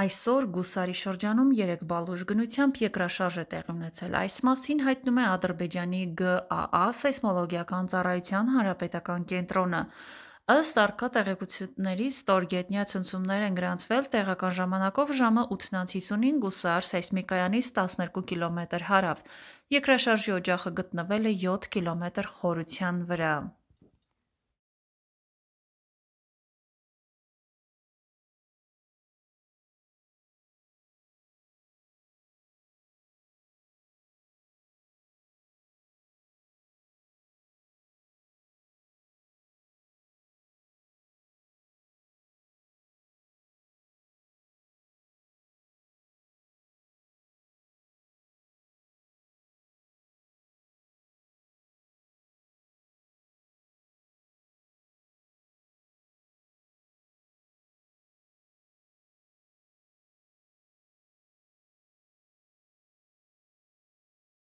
Այսօր Գուսարի շրջանում 3 բալուր գնությամբ երկրաշարժ է տեղի ունեցել։ Այս մասին հայտնում է Ադրբեջանի ԳԱԱ սեյսմոլոգիական ծառայության հանրապետական կենտրոնը։ Ըստ առկա տեղեկությունների, ստորգետնյա ցնցումներ են գրանցվել տեղական ժամանակով ժամը 8:50-ին Գուսար սեյսմիկայանից 12 կմ հարավ։ Երկրաշարժի օջախը գտնվել է 7 կմ խորության վրա։